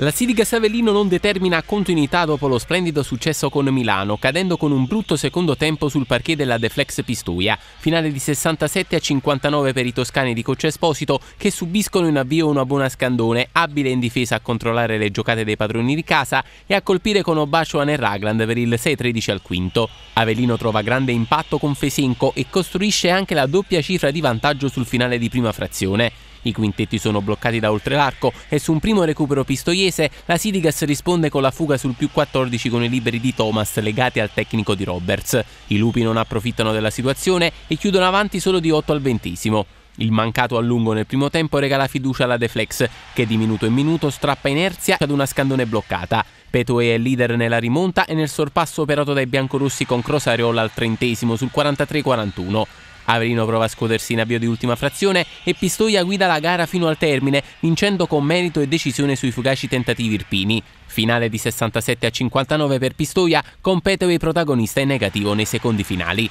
La Sidica Savellino non determina continuità dopo lo splendido successo con Milano, cadendo con un brutto secondo tempo sul parquet della Deflex Pistuia. Finale di 67 a 59 per i toscani di Coach Esposito che subiscono in avvio una buona scandone, abile in difesa a controllare le giocate dei padroni di casa e a colpire con Obashuan e Ragland per il 6-13 al quinto. Avellino trova grande impatto con Fesenco e costruisce anche la doppia cifra di vantaggio sul finale di prima frazione. I quintetti sono bloccati da oltre l'arco e su un primo recupero pistoiese la Sidigas risponde con la fuga sul più 14 con i liberi di Thomas legati al tecnico di Roberts. I lupi non approfittano della situazione e chiudono avanti solo di 8 al ventesimo. Il mancato allungo nel primo tempo regala fiducia alla Deflex, che di minuto in minuto strappa inerzia ad una scandone bloccata. Petoe è leader nella rimonta e nel sorpasso operato dai biancorossi con Crosariola al trentesimo sul 43-41. Averino prova a scuotersi in avvio di ultima frazione e Pistoia guida la gara fino al termine, vincendo con merito e decisione sui fugaci tentativi irpini. Finale di 67 a 59 per Pistoia, con Peteo protagonista in negativo nei secondi finali.